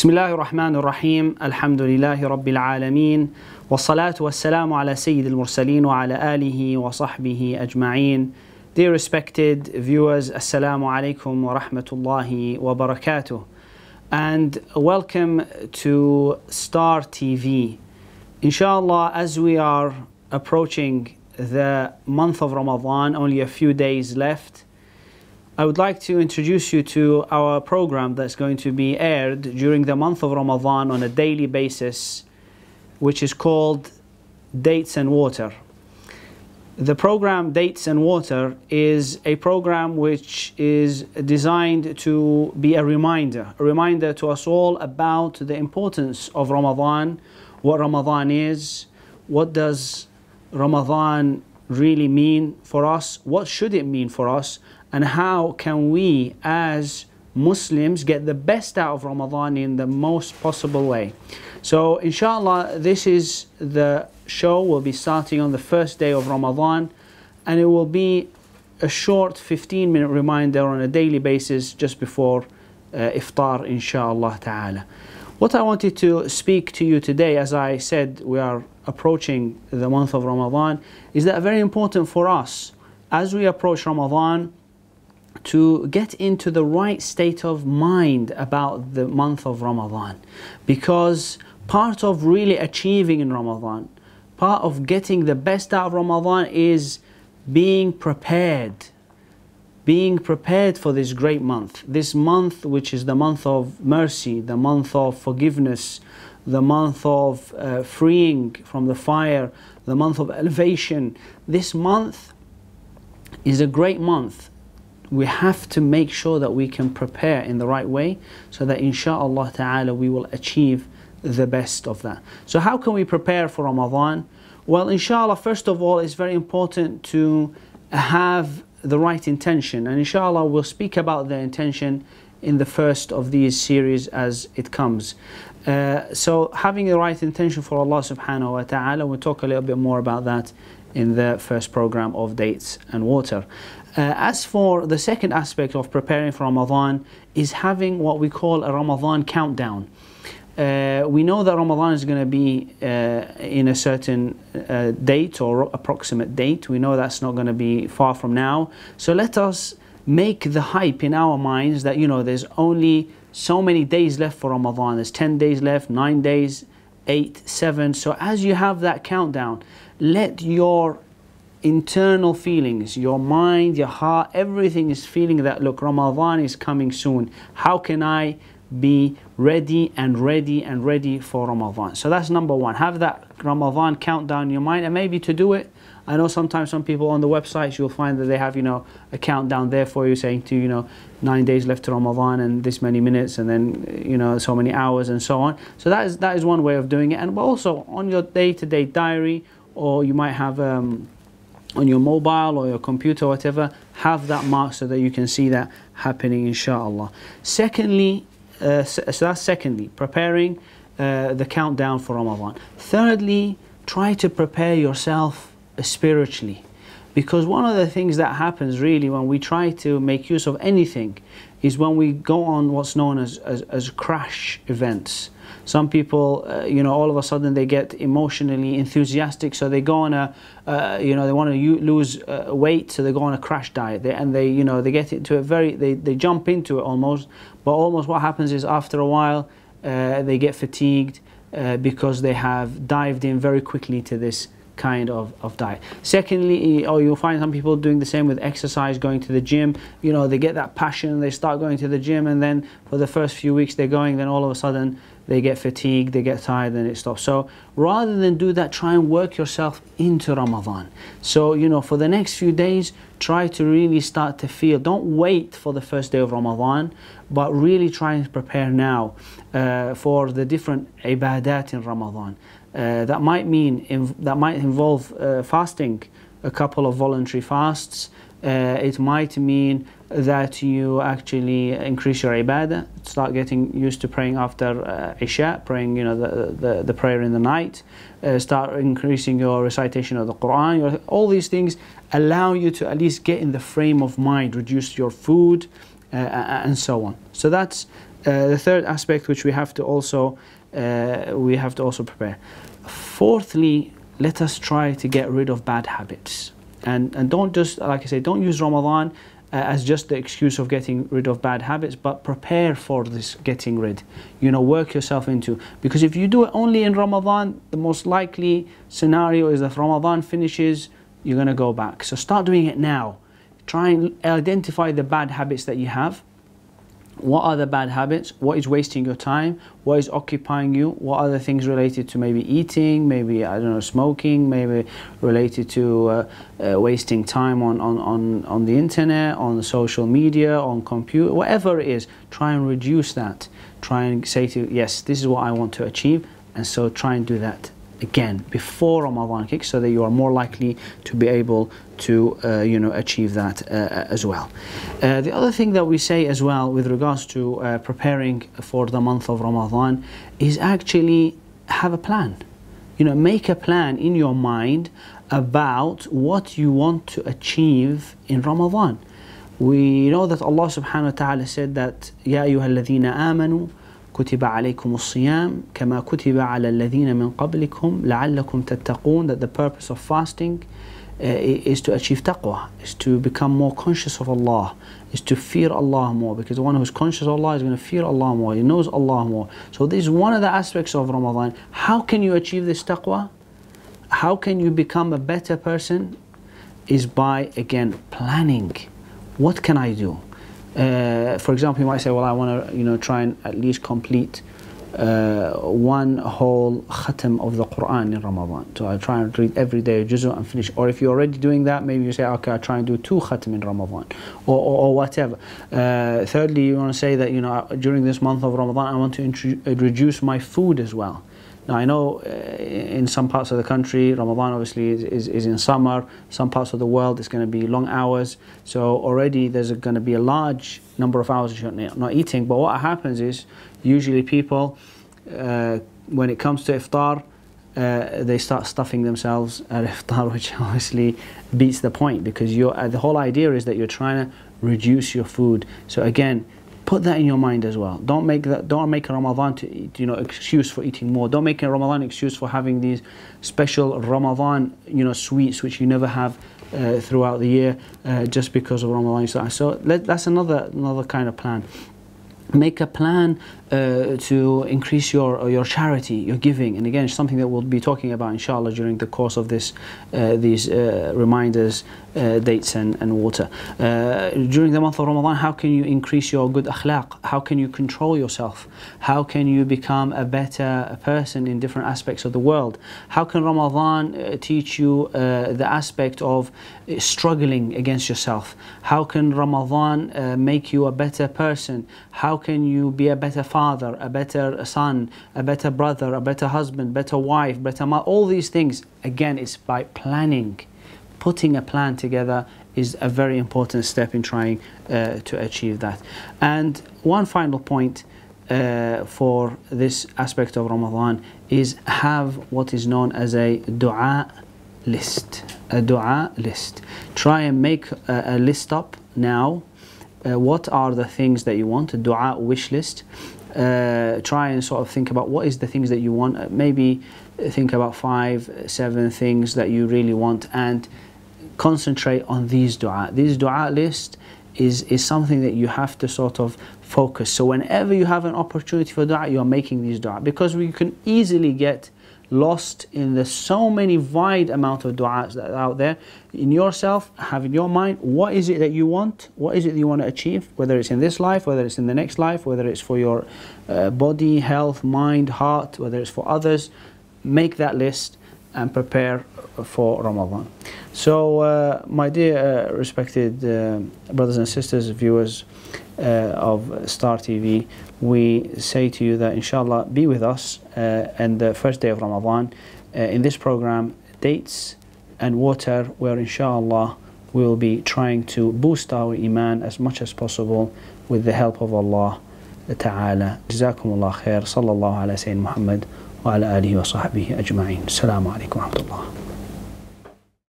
بسم الله الرحمن الرحيم الحمد لله رب العالمين والصلاة والسلام على سيد المرسلين وعلى آله وصحبه أجمعين Dear respected viewers, Assalamu alaikum wa rahmatullahi wa barakatuh And welcome to Star TV Inshallah, as we are approaching the month of Ramadan, only a few days left I would like to introduce you to our program that's going to be aired during the month of Ramadan on a daily basis, which is called Dates and Water. The program Dates and Water is a program which is designed to be a reminder, a reminder to us all about the importance of Ramadan, what Ramadan is, what does Ramadan really mean for us? What should it mean for us? And how can we, as Muslims, get the best out of Ramadan in the most possible way? So, inshallah, this is the show. We'll be starting on the first day of Ramadan, and it will be a short 15 minute reminder on a daily basis just before uh, iftar, inshallah ta'ala. What I wanted to speak to you today, as I said, we are approaching the month of Ramadan, is that very important for us as we approach Ramadan to get into the right state of mind about the month of Ramadan. Because part of really achieving in Ramadan, part of getting the best out of Ramadan is being prepared being prepared for this great month, this month which is the month of mercy, the month of forgiveness, the month of uh, freeing from the fire, the month of elevation. This month is a great month. We have to make sure that we can prepare in the right way so that inshallah ta'ala we will achieve the best of that. So, how can we prepare for Ramadan? Well, inshallah, first of all, it's very important to have the right intention. And inshallah, we'll speak about the intention in the first of these series as it comes. Uh, so having the right intention for Allah subhanahu wa ta'ala, we'll talk a little bit more about that in the first program of dates and water. Uh, as for the second aspect of preparing for Ramadan is having what we call a Ramadan countdown uh, we know that Ramadan is going to be uh, in a certain uh, date or approximate date. We know that's not going to be far from now. So let us make the hype in our minds that, you know, there's only so many days left for Ramadan. There's 10 days left, 9 days, 8, 7. So as you have that countdown, let your internal feelings, your mind, your heart, everything is feeling that, look, Ramadan is coming soon. How can I be ready and ready and ready for Ramadan. So that's number one. Have that Ramadan countdown in your mind and maybe to do it. I know sometimes some people on the websites you'll find that they have, you know, a countdown there for you saying to, you know, nine days left to Ramadan and this many minutes and then, you know, so many hours and so on. So that is that is one way of doing it. And but also on your day-to-day diary or you might have um, on your mobile or your computer, whatever, have that mark so that you can see that happening, inshallah. Secondly, uh, so, so, that's secondly, preparing uh, the countdown for Ramadan. Thirdly, try to prepare yourself uh, spiritually. Because one of the things that happens really when we try to make use of anything is when we go on what's known as, as, as crash events. Some people, uh, you know, all of a sudden they get emotionally enthusiastic, so they go on a, uh, you know, they want to lose uh, weight, so they go on a crash diet, they, and they, you know, they get into a very, they, they jump into it almost but almost what happens is after a while, uh, they get fatigued uh, because they have dived in very quickly to this kind of, of diet. Secondly, or oh, you'll find some people doing the same with exercise, going to the gym. You know, they get that passion, they start going to the gym, and then for the first few weeks they're going, then all of a sudden they get fatigued, they get tired, and it stops. So rather than do that, try and work yourself into Ramadan. So, you know, for the next few days, try to really start to feel. Don't wait for the first day of Ramadan, but really try and prepare now uh, for the different ibadat in Ramadan. Uh, that might mean, that might involve uh, fasting, a couple of voluntary fasts. Uh, it might mean that you actually increase your ibadah, start getting used to praying after uh, Isha, praying you know the, the, the prayer in the night, uh, start increasing your recitation of the Quran. Your, all these things allow you to at least get in the frame of mind, reduce your food, uh, uh and so on. So that's uh, the third aspect which we have to also we have to also prepare. Fourthly, let us try to get rid of bad habits and and don't just like I say, don't use Ramadan uh, as just the excuse of getting rid of bad habits, but prepare for this getting rid. You know, work yourself into because if you do it only in Ramadan, the most likely scenario is that Ramadan finishes, you're going to go back. So start doing it now. Try and identify the bad habits that you have what are the bad habits what is wasting your time what is occupying you what are the things related to maybe eating maybe i don't know smoking maybe related to uh, uh, wasting time on, on, on, on the internet on social media on computer whatever it is try and reduce that try and say to yes this is what i want to achieve and so try and do that again before Ramadan kicks so that you are more likely to be able to uh, you know achieve that uh, uh as well. Uh, the other thing that we say as well with regards to uh, preparing for the month of Ramadan is actually have a plan. You know, make a plan in your mind about what you want to achieve in Ramadan. We know that Allah subhanahu wa ta'ala said that Ya ayyuhalladhina amanu كتب عليكم الصيام كما كتب على الذين من قبلكم لعلكم تتقون that the purpose of fasting uh, is to achieve taqwa is to become more conscious of Allah is to fear Allah more because the one who's conscious of Allah is going to fear Allah more he knows Allah more so this is one of the aspects of Ramadan how can you achieve this taqwa how can you become a better person is by again planning what can I do uh, for example, you might say, well, I want to, you know, try and at least complete uh, one whole khatam of the Quran in Ramadan. So I try and read every day a and finish. Or if you're already doing that, maybe you say, okay, I try and do two khatam in Ramadan, or, or, or whatever. Uh, thirdly, you want to say that, you know, during this month of Ramadan, I want to reduce my food as well. Now I know uh, in some parts of the country, Ramadan obviously is, is, is in summer. Some parts of the world, it's going to be long hours. So already there's going to be a large number of hours you're not eating. But what happens is usually people, uh, when it comes to iftar, uh, they start stuffing themselves at iftar, which obviously beats the point because you uh, the whole idea is that you're trying to reduce your food. So again, Put that in your mind as well. Don't make that. Don't make Ramadan to, you know excuse for eating more. Don't make a Ramadan excuse for having these special Ramadan you know sweets which you never have uh, throughout the year uh, just because of Ramadan. So let, that's another another kind of plan. Make a plan uh, to increase your uh, your charity, your giving, and again, something that we'll be talking about, inshallah, during the course of this uh, these uh, reminders, uh, dates, and and water. Uh, during the month of Ramadan, how can you increase your good akhlaq? How can you control yourself? How can you become a better person in different aspects of the world? How can Ramadan teach you the aspect of struggling against yourself? How can Ramadan make you a better person? How can you be a better father? father, a better son, a better brother, a better husband, better wife, better mother, all these things. Again, it's by planning. Putting a plan together is a very important step in trying uh, to achieve that. And one final point uh, for this aspect of Ramadan is have what is known as a dua list. A dua list. Try and make a, a list up now uh, what are the things that you want, a dua wish list, uh, try and sort of think about what is the things that you want. Uh, maybe think about five, seven things that you really want and concentrate on these dua. This dua list is, is something that you have to sort of focus. So whenever you have an opportunity for dua, you are making these dua because we can easily get lost in the so many wide amount of du'as that are out there. In yourself, have in your mind, what is it that you want? What is it that you want to achieve? Whether it's in this life, whether it's in the next life, whether it's for your uh, body, health, mind, heart, whether it's for others, make that list and prepare for Ramadan. So, uh, my dear uh, respected uh, brothers and sisters, viewers, uh, of Star TV, we say to you that inshallah be with us uh, and the first day of Ramadan uh, in this program, Dates and Water, where inshallah we will be trying to boost our iman as much as possible with the help of Allah Ta'ala. Jazakumullah khair. Sallallahu ala Sayyidina Muhammad wa ala alihi wa sahbihi ajma'in. Assalamu alaikum wa rahmatullah.